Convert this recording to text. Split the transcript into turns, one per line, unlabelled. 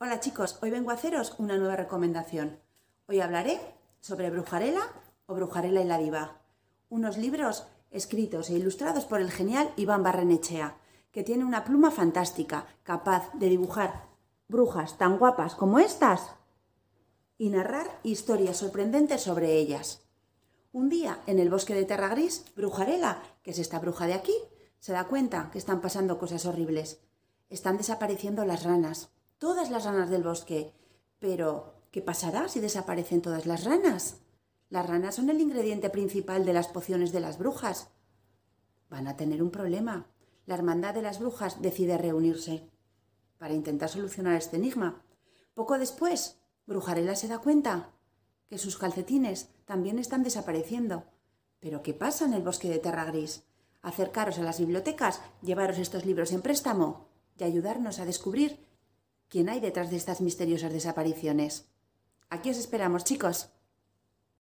Hola chicos, hoy vengo a haceros una nueva recomendación. Hoy hablaré sobre Brujarela o Brujarela y la Diva, unos libros escritos e ilustrados por el genial Iván Barrenechea, que tiene una pluma fantástica, capaz de dibujar brujas tan guapas como estas y narrar historias sorprendentes sobre ellas. Un día, en el bosque de Terra Gris, Brujarela, que es esta bruja de aquí, se da cuenta que están pasando cosas horribles. Están desapareciendo las ranas todas las ranas del bosque. Pero, ¿qué pasará si desaparecen todas las ranas? Las ranas son el ingrediente principal de las pociones de las brujas. Van a tener un problema. La Hermandad de las Brujas decide reunirse para intentar solucionar este enigma. Poco después, Brujarela se da cuenta que sus calcetines también están desapareciendo. ¿Pero qué pasa en el bosque de Terra Gris? Acercaros a las bibliotecas, llevaros estos libros en préstamo y ayudarnos a descubrir quién hay detrás de estas misteriosas desapariciones. Aquí os esperamos, chicos.